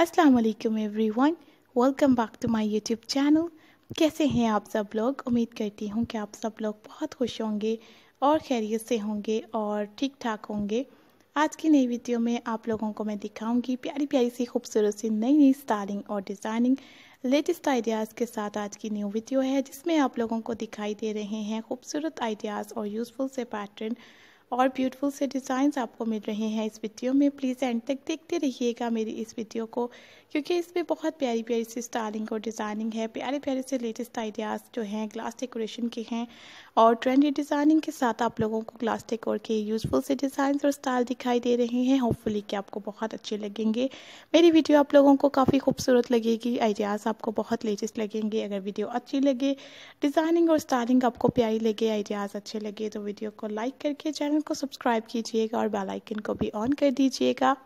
Aslam everyone welcome back to my YouTube channel कैसे हैं आप सब लोग उम्मीद करती हूँ कि आप सब लोग बहुत खुश होंगे और खैरियत से होंगे और ठीक ठाक होंगे आज की नई वीडियो में आप लोगों को मैं दिखाऊंगी प्यारी प्यारी सी खूबसूरत सी नई नई स्टाइलिंग और डिज़ाइनिंग लेटेस्ट आइडियाज़ के साथ आज की न्यू वीडियो है जिसमें आप लोगों को दिखाई दे रहे हैं खूबसूरत आइडियाज़ और यूज़फुल से पैटर्न और ब्यूटीफुल से डिज़ाइंस आपको मिल रहे हैं इस वीडियो में प्लीज़ एंड तक देखते रहिएगा मेरी इस वीडियो को क्योंकि इसमें बहुत प्यारी प्यारी सी स्टाइलिंग और डिज़ाइनिंग है प्यारे प्यारे से लेटेस्ट आइडियाज़ जो हैं ग्लास डेकोरेशन के हैं और ट्रेंडी डिज़ाइनिंग के साथ आप लोगों को ग्लास डेकोर के यूज़फुल से डिज़ाइंस और स्टाइल दिखाई दे रहे हैं होपफुली कि आपको बहुत अच्छे लगेंगे मेरी वीडियो आप लोगों को काफ़ी खूबसूरत लगेगी आइडियाज़ आपको बहुत लेटेस्ट लगेंगे अगर वीडियो अच्छी लगे डिज़ाइनिंग और स्टाइलिंग आपको प्यारी लगे आइडियाज़ अच्छे लगे तो वीडियो को लाइक करके चैनल चैनल को सब्सक्राइब कीजिएगा और बेल आइकन को भी ऑन कर दीजिएगा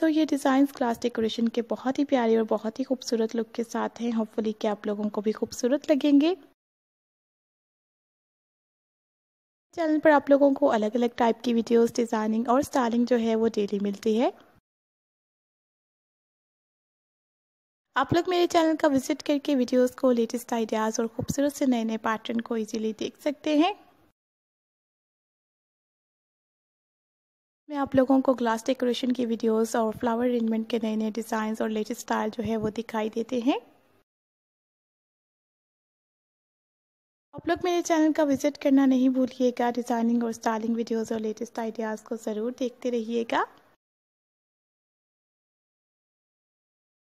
तो ये डिज़ाइंस क्लास डेकोरेशन के बहुत ही प्यारे और बहुत ही खूबसूरत लुक के साथ हैं होपफुली कि आप लोगों को भी खूबसूरत लगेंगे चैनल पर आप लोगों को अलग अलग टाइप की वीडियोस डिज़ाइनिंग और स्टाइलिंग जो है वो डेली मिलती है आप लोग मेरे चैनल का विजिट करके वीडियोस को लेटेस्ट आइडियाज़ और खूबसूरत से नए नए पैटर्न को इजीली देख सकते हैं मैं आप लोगों को ग्लास डेकोरेशन की वीडियोस और फ्लावर अरेंजमेंट के नए नए डिजाइन और लेटेस्ट स्टाइल जो है वो दिखाई देते हैं आप लोग मेरे चैनल का विजिट करना नहीं भूलिएगा डिज़ाइनिंग और स्टाइलिंग वीडियोस और लेटेस्ट आइडियाज़ को ज़रूर देखते रहिएगा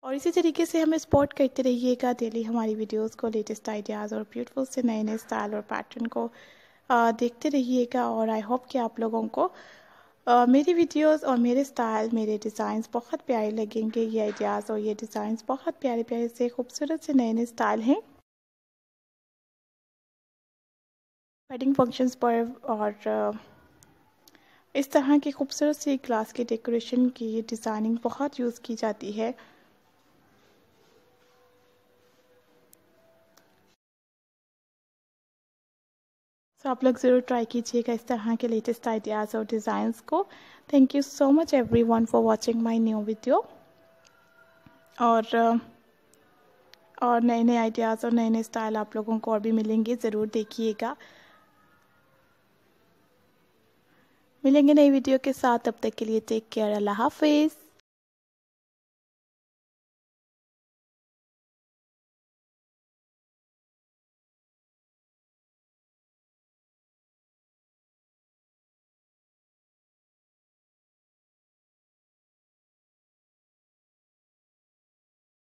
और इसी तरीके से हमें सपोर्ट करते रहिएगा डेली हमारी वीडियोस को लेटेस्ट आइडियाज़ और ब्यूटीफुल से नए नए स्टाइल और पैटर्न को देखते रहिएगा और आई होप कि आप लोगों को मेरी वीडियोस और मेरे स्टाइल मेरे डिज़ाइंस बहुत प्यारे लगेंगे ये आइडियाज़ और ये डिज़ाइंस बहुत प्यारे प्यारे से खूबसूरत से नए नए स्टाइल हैं वेडिंग फंक्शंस पर और इस तरह की खूबसूरत सी ग्लास के डेकोरेशन की डिज़ाइनिंग बहुत यूज़ की जाती है सो आप लोग ज़रूर ट्राई कीजिएगा इस तरह के लेटेस्ट आइडियाज़ और डिज़ाइंस को thank you so much everyone for watching my new video और uh, और नए नए आइडियाज़ और नए नए स्टाइल आप लोगों को और भी मिलेंगे ज़रूर देखिएगा मिलेंगे नई वीडियो के साथ तब तक के लिए टेक केयर अल्लाह हाफिज़